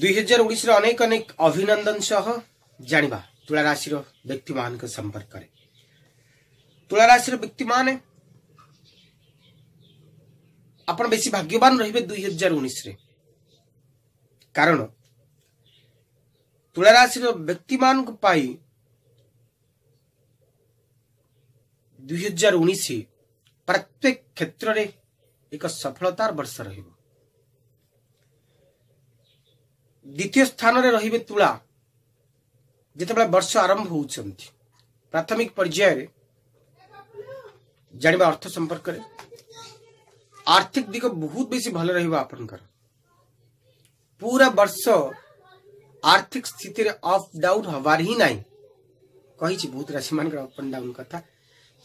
दुई हजार उन्नीस अनेक अनेक अभिनंदन सह जाना तुलाशि व्यक्ति मान संपर्क तुलाशि व्यक्ति मैंने आप बेस भाग्यवान रे दुई हजार उन्नीस कारण तुलाशि व्यक्ति मान दुई हजार उन्नीस प्रत्येक क्षेत्र में एक सफलतार वर्ष रहा द्वितीय स्थान रे रही तुला जो बर्ष आरंभ हो प्राथमिक पर्यायर जानवा अर्थ संपर्क आर्थिक दिग बहुत बेस भल पूरा वर्ष आर्थिक स्थिति रे अफ डाउन हबार ही ना कही बहुत राशि मान अप एंड डाउन कथा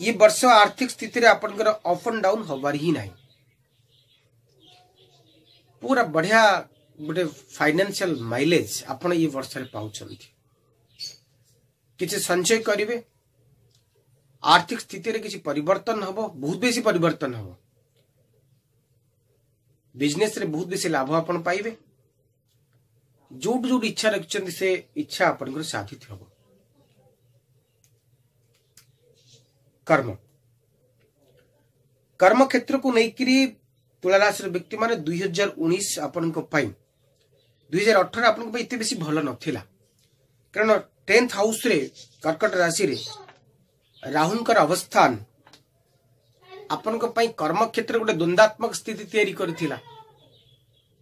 ये वर्ष आर्थिक स्थिति अफ एंड डाउन हबार ही ना पूरा बढ़िया ଗୋଟେ ଫାଇନାନ୍ସିଆଲ ମାଇଲେଜ ଆପଣ ଏଇ ବର୍ଷରେ ପାଉଛନ୍ତି କିଛି ସଞ୍ଚୟ କରିବେ ଆର୍ଥିକ ସ୍ଥିତିରେ କିଛି ପରିବର୍ତ୍ତନ ହେବ ବହୁତ ବେଶୀ ପରିବର୍ତ୍ତନ ହେବ ବିଜନେସରେ ବହୁତ ବେଶୀ ଲାଭ ଆପଣ ପାଇବେ ଯୋଉଠି ଯୋଉଠି ଇଚ୍ଛା ରଖିଛନ୍ତି ସେ ଇଚ୍ଛା ଆପଣଙ୍କର ସାଧିତ ହେବ କର୍ମ କର୍ମ କ୍ଷେତ୍ରକୁ ନେଇକରି ତୁଳାରାଶିର ବ୍ୟକ୍ତିମାନେ ଦୁଇ ହଜାର ଉଣେଇଶ ଆପଣଙ୍କ ପାଇଁ ଦୁଇହଜାର ଅଠର ଆପଣଙ୍କ ପାଇଁ ଏତେ ବେଶୀ ଭଲ ନଥିଲା କାରଣ ଟେନ୍ଥ ହାଉସ୍ରେ କର୍କଟ ରାଶିରେ ରାହୁଲଙ୍କର ଅବସ୍ଥାନ ଆପଣଙ୍କ ପାଇଁ କର୍ମକ୍ଷେତ୍ରରେ ଗୋଟେ ଦ୍ୱନ୍ଦ୍ୱାତ୍ମକ ସ୍ଥିତି ତିଆରି କରିଥିଲା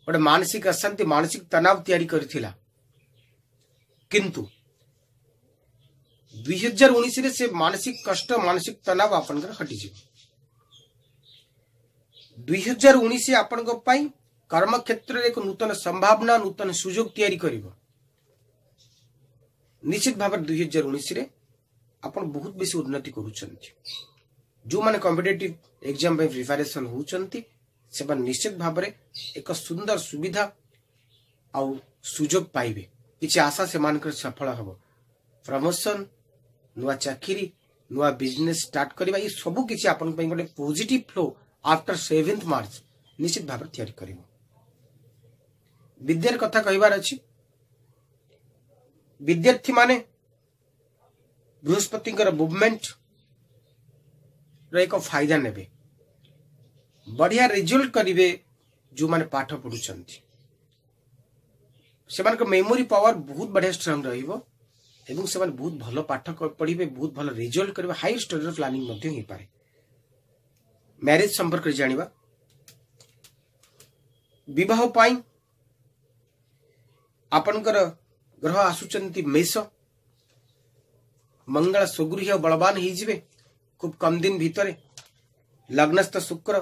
ଗୋଟେ ମାନସିକ ଅଶାନ୍ତି ମାନସିକ ତନାବ ତିଆରି କରିଥିଲା କିନ୍ତୁ ଦୁଇ ହଜାର ଉଣେଇଶରେ ସେ ମାନସିକ କଷ୍ଟ ମାନସିକ ତନାବ ଆପଣଙ୍କର ହଟିଯିବ ଦୁଇ ହଜାର ଉଣେଇଶ ଆପଣଙ୍କ ପାଇଁ कर्म क्षेत्र एक नूत संभावना नूत सुजोग या कर निश्चित भाव दुई उन्नीस बहुत बेस उन्नति करो मैंने कम्पिटेटिव एग्जाम प्रिपेरेसन होती निश्चित भाव एक सुंदर सुविधा आजोग पाइबे कि आशा से सफल हम प्रमोशन नुआ चाकरी नुआ बिजनेस स्टार्ट करवा सबकि गोटे positive flow after seventh March निश्चित भाव या विद्यार कथा कहार अच्छी विद्यार्थी मान बृहस्पति मुभमेंट रायदा ने बढ़िया रिजल्ट करेंगे जो मैंने पाठ पढ़ुं से मेमोरी पावर बहुत बढ़िया स्ट्रंग एवं बहुत भल पाठ पढ़े बहुत भल रिजल्ट करेंगे हाई स्टडी प्लानिंग पाए म्यारेज संपर्क जानवा बहुत आपणकर ग्रह आसुचंती मेष मंगल स्वगृह बलवान हिजिबे खूब कम दिन भितर लग्नस्थ शुक्र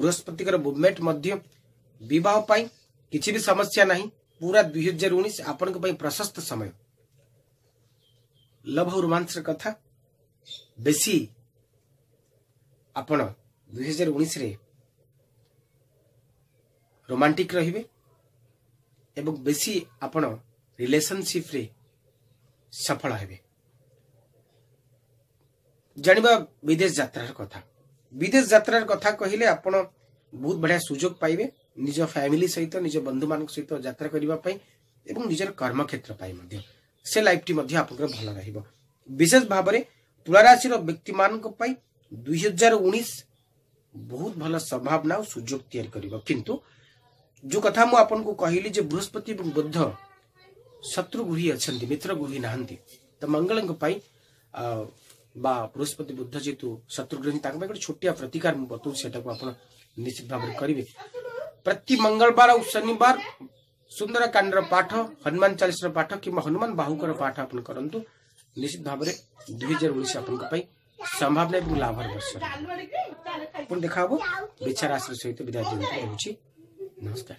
बृहस्पति मुभमेंट बह किसी भी समस्या नहीं पूरा दुई हजार उन्नीस आपण प्रशस्त समय लव और रोमांस कथा बेसी आपण दुई हजार उन्नीस रोमांटिक रही ଏବଂ ବେଶୀ ଆପଣ ରିଲେସନସିପ୍ରେ ସଫଳ ହେବେ ଜାଣିବା ବିଦେଶ ଯାତ୍ରାର କଥା ବିଦେଶ ଯାତ୍ରାର କଥା କହିଲେ ଆପଣ ବହୁତ ବଢ଼ିଆ ସୁଯୋଗ ପାଇବେ ନିଜ ଫ୍ୟାମିଲି ସହିତ ନିଜ ବନ୍ଧୁମାନଙ୍କ ସହିତ ଯାତ୍ରା କରିବା ପାଇଁ ଏବଂ ନିଜର କର୍ମକ୍ଷେତ୍ର ପାଇଁ ମଧ୍ୟ ସେ ଲାଇଫ୍ଟି ମଧ୍ୟ ଆପଣଙ୍କର ଭଲ ରହିବ ବିଶେଷ ଭାବରେ ତୁଳାରାଶିର ବ୍ୟକ୍ତିମାନଙ୍କ ପାଇଁ ଦୁଇହଜାର ଉଣେଇଶ ବହୁତ ଭଲ ସମ୍ଭାବନା ଓ ସୁଯୋଗ ତିଆରି କରିବ କିନ୍ତୁ जो कथा मु आपन को कहली जे बृहस्पति बुद्ध शत्रु गुही अछंती मित्र गुही नहंती त मंगलन पाई बा बृहस्पति बुद्ध जेतु शत्रु गुही ताक पाई छोटिया प्रतिकार मु बतु सेटा को आपन निश्चित भाबर करबे प्रति मंगलवार और शनिवार सुंदरकांड पाठ हनुमान चालीस पाठ कि हनुमान बाहूक पाठ आप करूँ निश्चित भाव में दुई हजार उन्नीस आप संभावना लाभ देखा विचार आश्रय सहित विदाय दिखाई なんすか